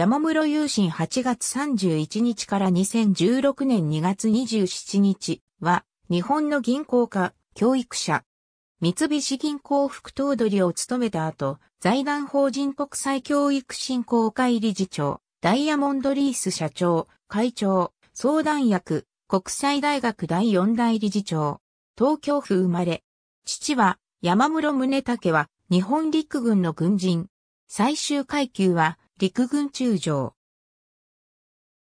山室雄信8月31日から2016年2月27日は、日本の銀行家、教育者、三菱銀行副頭取を務めた後、財団法人国際教育振興会理事長、ダイヤモンドリース社長、会長、相談役、国際大学第四代理事長、東京府生まれ。父は、山室宗武は、日本陸軍の軍人。最終階級は、陸軍中将。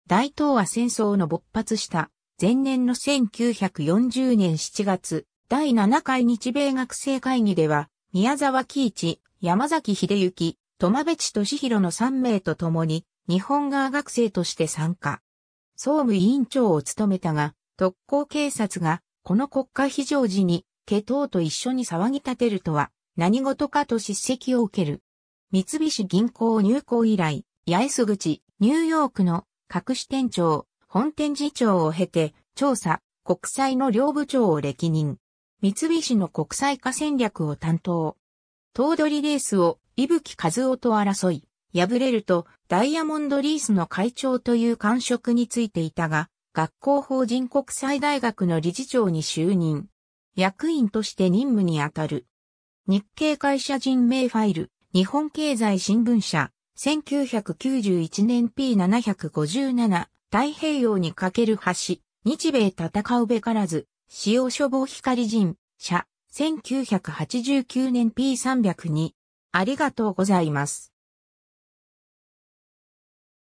大東亜戦争の勃発した前年の1940年7月、第7回日米学生会議では、宮沢喜一、山崎秀幸、友部知俊弘の3名と共に、日本側学生として参加。総務委員長を務めたが、特攻警察が、この国家非常時に、家党と一緒に騒ぎ立てるとは、何事かと叱責を受ける。三菱銀行入行以来、八重洲口、ニューヨークの各し店長、本店次長を経て、調査、国際の両部長を歴任。三菱の国際化戦略を担当。頭取レースを伊吹和夫と争い、敗れるとダイヤモンドリースの会長という官職についていたが、学校法人国際大学の理事長に就任。役員として任務に当たる。日系会社人名ファイル、日本経済新聞社、1991年 P757、太平洋に架ける橋、日米戦うべからず、使用処方光人、社、1989年 P302。ありがとうございます。